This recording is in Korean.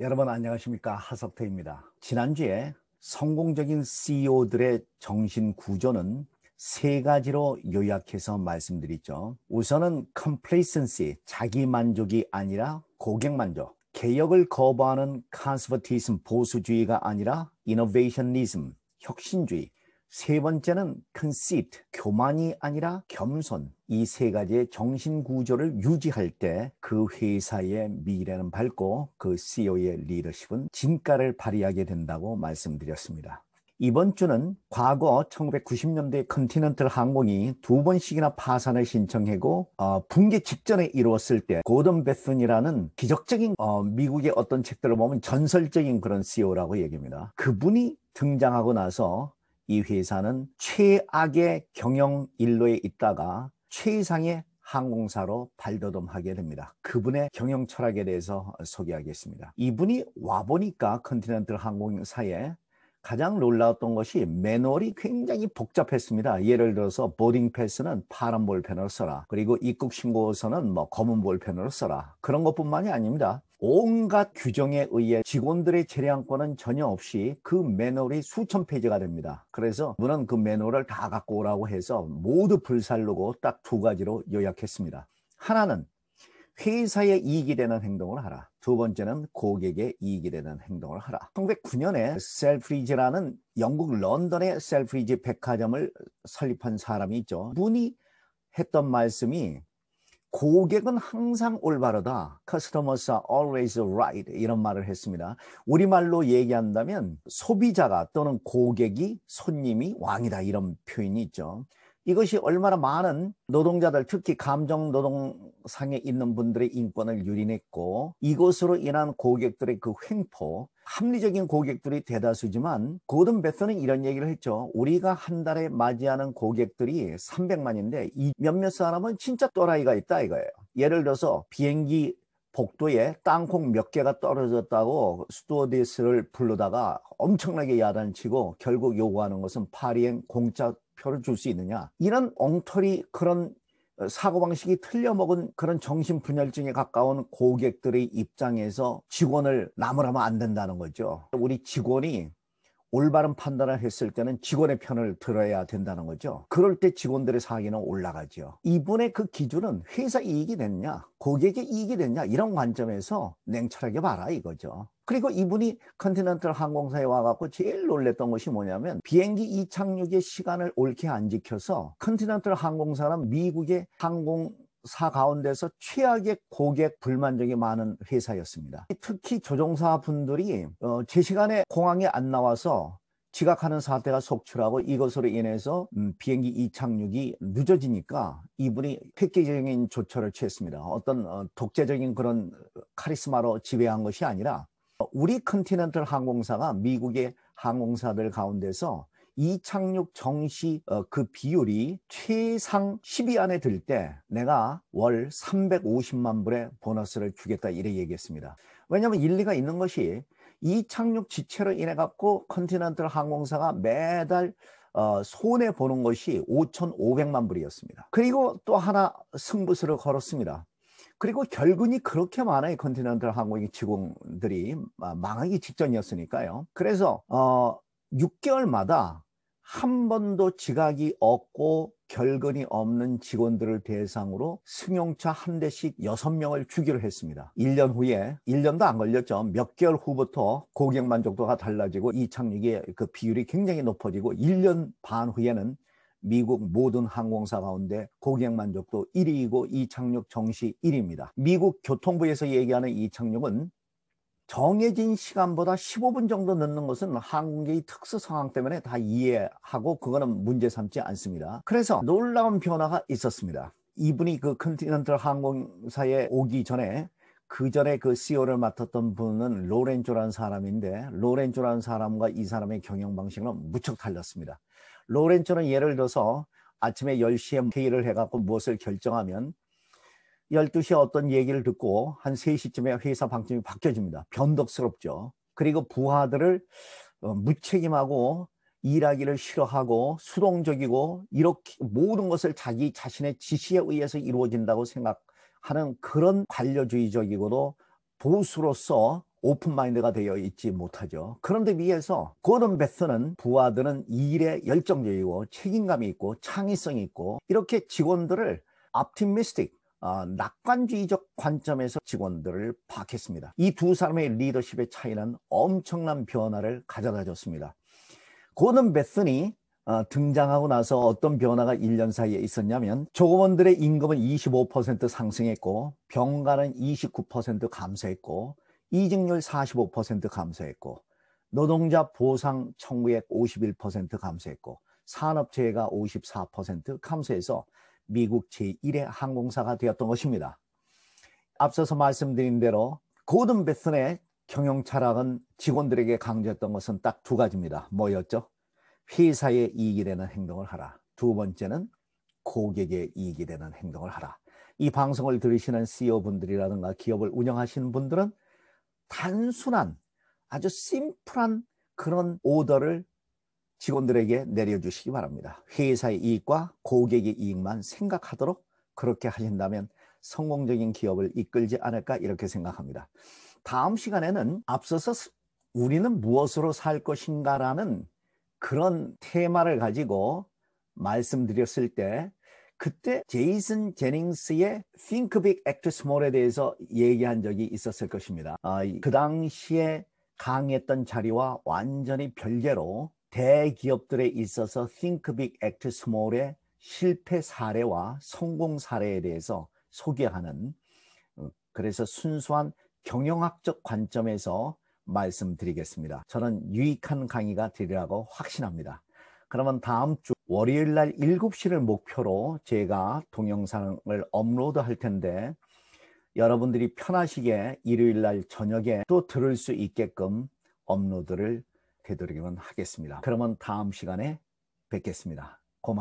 여러분 안녕하십니까 하석태입니다. 지난주에 성공적인 CEO들의 정신 구조는 세 가지로 요약해서 말씀드렸죠. 우선은 complacency, 자기 만족이 아니라 고객 만족. 개혁을 거부하는 컨스버티즘 보수주의가 아니라 이노베이션리즘 혁신주의. 세 번째는 conceit, 교만이 아니라 겸손. 이 세 가지의 정신 구조를 유지할 때 그 회사의 미래는 밝고 그 CEO의 리더십은 진가를 발휘하게 된다고 말씀드렸습니다. 이번 주는 과거 1990년대 컨티넨털 항공이 두 번씩이나 파산을 신청하고 어, 붕괴 직전에 이루었을 때 고든 베슨이라는 기적적인 어, 미국의 어떤 책들을 보면 전설적인 그런 CEO라고 얘기합니다. 그분이 등장하고 나서 이 회사는 최악의 경영 일로에 있다가 최상의 항공사로 발돋움하게 됩니다. 그분의 경영 철학에 대해서 소개하겠습니다. 이분이 와보니까 컨티넨탈 항공사에 가장 놀라웠던 것이 매뉴얼이 굉장히 복잡했습니다. 예를 들어서 보딩 패스는 파란 볼펜으로 써라. 그리고 입국 신고서는 뭐 검은 볼펜으로 써라. 그런 것뿐만이 아닙니다. 온갖 규정에 의해 직원들의 재량권은 전혀 없이 그 매뉴얼이 수천 페이지가 됩니다. 그래서 문은 그 매뉴얼을 다 갖고 오라고 해서 모두 불살르고 딱 두 가지로 요약했습니다. 하나는 회사에 이익이 되는 행동을 하라. 두 번째는 고객에 이익이 되는 행동을 하라. 1909년에 셀프리지라는 영국 런던의 셀프리지 백화점을 설립한 사람이 있죠. 분이 했던 말씀이 고객은 항상 올바르다. Customers are always right. 이런 말을 했습니다. 우리말로 얘기한다면 소비자가 또는 고객이 손님이 왕이다. 이런 표현이 있죠. 이것이 얼마나 많은 노동자들 특히 감정 노동상에 있는 분들의 인권을 유린했고 이것으로 인한 고객들의 그 횡포 합리적인 고객들이 대다수지만 고든 베터는 이런 얘기를 했죠. 우리가 한 달에 맞이하는 고객들이 300만인데 이 몇몇 사람은 진짜 또라이가 있다 이거예요. 예를 들어서 비행기 복도에 땅콩 몇 개가 떨어졌다고 스튜어디스를 불러다가 엄청나게 야단치고 결국 요구하는 것은 파리행 공짜 표를 줄 수 있느냐 이런 엉터리 그런 어, 사고방식이 틀려먹은 그런 정신분열증에 가까운 고객들의 입장에서 직원을 나무라면 안 된다는 거죠. 우리 직원이 올바른 판단을 했을 때는 직원의 편을 들어야 된다는 거죠. 그럴 때 직원들의 사기는 올라가죠. 이분의 그 기준은 회사 이익이 됐냐, 고객의 이익이 됐냐 이런 관점에서 냉철하게 봐라 이거죠. 그리고 이분이 컨티넨탈 항공사에 와갖고 제일 놀랬던 것이 뭐냐면 비행기 이착륙의 시간을 옳게 안 지켜서 컨티넨탈 항공사는 미국의 항공 사 가운데서 최악의 고객 불만족이 많은 회사였습니다. 특히 조종사분들이 어, 제 시간에 공항에 안 나와서 지각하는 사태가 속출하고 이것으로 인해서 음, 비행기 이착륙이 늦어지니까 이분이 획기적인 조처를 취했습니다. 어떤 어, 독재적인 그런 카리스마로 지배한 것이 아니라 우리 컨티넨털 항공사가 미국의 항공사들 가운데서 이착륙 정시 어, 그 비율이 최상 10위 안에 들 때 내가 월 350만 불의 보너스를 주겠다 이래 얘기했습니다. 왜냐하면 일리가 있는 것이 이착륙 지체로 인해 갖고 컨티넨탈 항공사가 매달 어, 손해 보는 것이 5,500만 불이었습니다. 그리고 또 하나 승부수를 걸었습니다. 그리고 결근이 그렇게 많아요. 컨티넨탈 항공의 직원들이 아, 망하기 직전이었으니까요. 그래서 어 6개월마다 한 번도 지각이 없고 결근이 없는 직원들을 대상으로 승용차 한 대씩 여섯 명을 주기로 했습니다. 1년 후에 1년도 안 걸렸죠. 몇 개월 후부터 고객 만족도가 달라지고 이착륙의 그 비율이 굉장히 높아지고 1년 반 후에는 미국 모든 항공사 가운데 고객 만족도 1위이고 이착륙 정시 1위입니다. 미국 교통부에서 얘기하는 이착륙은 정해진 시간보다 15분 정도 늦는 것은 항공기의 특수 상황 때문에 다 이해하고 그거는 문제 삼지 않습니다. 그래서 놀라운 변화가 있었습니다. 이분이 그 컨티넨털 항공사에 오기 전에 그 전에 그 CEO를 맡았던 분은 로렌조라는 사람인데 로렌조라는 사람과 이 사람의 경영 방식은 무척 달랐습니다. 로렌조는 예를 들어서 아침에 10시에 회의를 해갖고 무엇을 결정하면 12시에 어떤 얘기를 듣고 한 3시쯤에 회사 방침이 바뀌어집니다. 변덕스럽죠. 그리고 부하들을 어, 무책임하고 일하기를 싫어하고 수동적이고 이렇게 모든 것을 자기 자신의 지시에 의해서 이루어진다고 생각하는 그런 관료주의적이고도 보수로서 오픈마인드가 되어 있지 못하죠. 그런데 위에서 고든 베스는 부하들은 일에 열정적이고 책임감이 있고 창의성이 있고 이렇게 직원들을 optimistic 어, 낙관주의적 관점에서 직원들을 파악했습니다. 이 두 사람의 리더십의 차이는 엄청난 변화를 가져다 줬습니다. 고든 베슨이 어, 등장하고 나서 어떤 변화가 1년 사이에 있었냐면 조금원들의 임금은 25% 상승했고 병가는 29% 감소했고 이직률 45% 감소했고 노동자 보상 청구액 51% 감소했고 산업재해가 54% 감소해서 미국 제1의 항공사가 되었던 것입니다. 앞서서 말씀드린 대로 고든 베슨의 경영 철학은 직원들에게 강조했던 것은 딱 두 가지입니다. 뭐였죠? 회사의 이익이 되는 행동을 하라. 두 번째는 고객의 이익이 되는 행동을 하라. 이 방송을 들으시는 CEO분들이라든가 기업을 운영하시는 분들은 단순한 아주 심플한 그런 오더를 직원들에게 내려주시기 바랍니다. 회사의 이익과 고객의 이익만 생각하도록 그렇게 하신다면 성공적인 기업을 이끌지 않을까 이렇게 생각합니다. 다음 시간에는 앞서서 우리는 무엇으로 살 것인가라는 그런 테마를 가지고 말씀드렸을 때 그때 제이슨 제닝스의 Think Big Act Small에 대해서 얘기한 적이 있었을 것입니다. 아, 그 당시에 강했던 자리와 완전히 별개로 대기업들에 있어서 Think Big, Act Small의 실패 사례와 성공 사례에 대해서 소개하는 어, 그래서 순수한 경영학적 관점에서 말씀드리겠습니다. 저는 유익한 강의가 되리라고 확신합니다. 그러면 다음 주 월요일 날 7시를 목표로 제가 동영상을 업로드 할 텐데 여러분들이 편하시게 일요일 날 저녁에 또 들을 수 있게끔 업로드를 되도록이면 하겠습니다. 그러면 다음 시간에 뵙겠습니다. 고맙습니다.